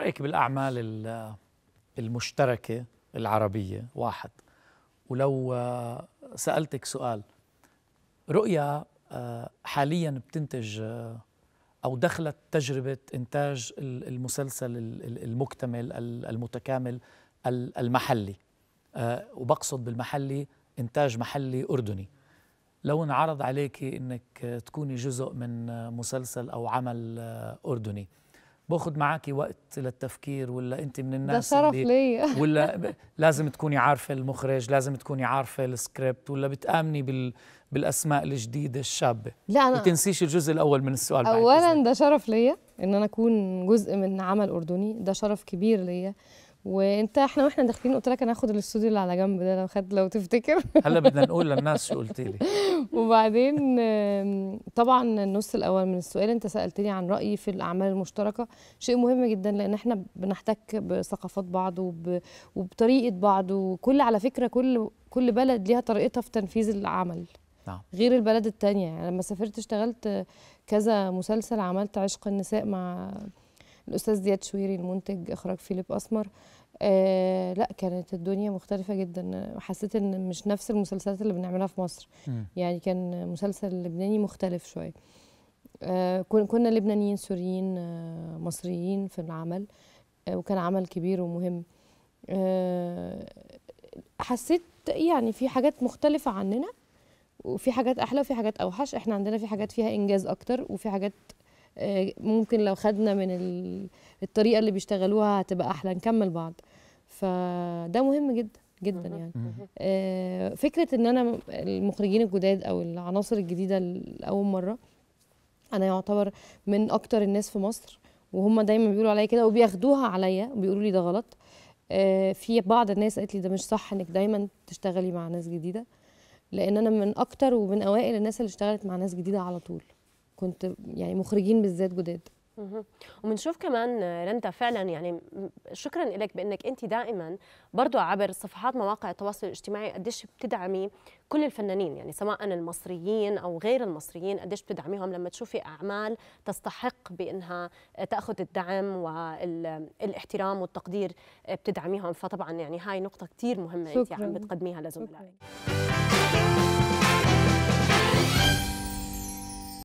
رأيك بالأعمال المشتركة العربية واحد ولو آه، سألتك سؤال رؤيا آه، حاليا بتنتج آه، أو دخلت تجربة إنتاج المسلسل المكتمل المتكامل المحلي وبقصد بالمحلي إنتاج محلي أردني لو انعرض عليك انك تكوني جزء من مسلسل او عمل اردني باخذ معاكي وقت للتفكير ولا انت من الناس ده شرف لي. ولا لازم تكوني عارفه المخرج لازم تكوني عارفه السكريبت ولا بتامني بال بالاسماء الجديده الشابه لا انا وتنسيش الجزء الاول من السؤال اولا ده شرف ليا ان انا اكون جزء من عمل اردني ده شرف كبير ليا وانت احنا واحنا داخلين قلت لك انا هاخد الاستوديو اللي على جنب ده لو خد لو تفتكر هلا بدنا نقول للناس شو قلت لي وبعدين طبعا النص الاول من السؤال انت سالتني عن رايي في الاعمال المشتركه شيء مهم جدا لان احنا بنحتك بثقافات بعض وب... وبطريقه بعض وكل على فكره كل كل بلد ليها طريقتها في تنفيذ العمل نعم. غير البلد الثانيه يعني لما سافرت اشتغلت كذا مسلسل عملت عشق النساء مع الاستاذ زياد شويري المنتج اخراج فيليب اسمر آه لا كانت الدنيا مختلفة جدا حسيت ان مش نفس المسلسلات اللي بنعملها في مصر م. يعني كان مسلسل لبناني مختلف شوية آه كنا لبنانيين سوريين آه مصريين في العمل آه وكان عمل كبير ومهم آه حسيت يعني في حاجات مختلفة عننا وفي حاجات أحلى وفي حاجات أوحش احنا عندنا في حاجات فيها إنجاز أكتر وفي حاجات ممكن لو خدنا من الطريقه اللي بيشتغلوها هتبقى احلى نكمل بعض فده مهم جدا جدا يعني آه، فكره ان انا المخرجين الجداد او العناصر الجديده لاول مره انا يعتبر من اكتر الناس في مصر وهم دايما بيقولوا عليا كده وبياخدوها عليا وبيقولوا لي ده غلط آه، في بعض الناس قالت لي ده مش صح انك دايما تشتغلي مع ناس جديده لان انا من اكتر ومن اوائل الناس اللي اشتغلت مع ناس جديده على طول كنت يعني مخرجين بالذات جداد وبنشوف كمان رندا فعلا يعني شكرا لك بانك انت دائما برضو عبر صفحات مواقع التواصل الاجتماعي قديش بتدعمي كل الفنانين يعني سواء المصريين او غير المصريين قديش بتدعميهم لما تشوفي اعمال تستحق بانها تاخذ الدعم والاحترام والتقدير بتدعميهم فطبعا يعني هاي نقطه كثير مهمه انت عم يعني بتقدميها لزملائك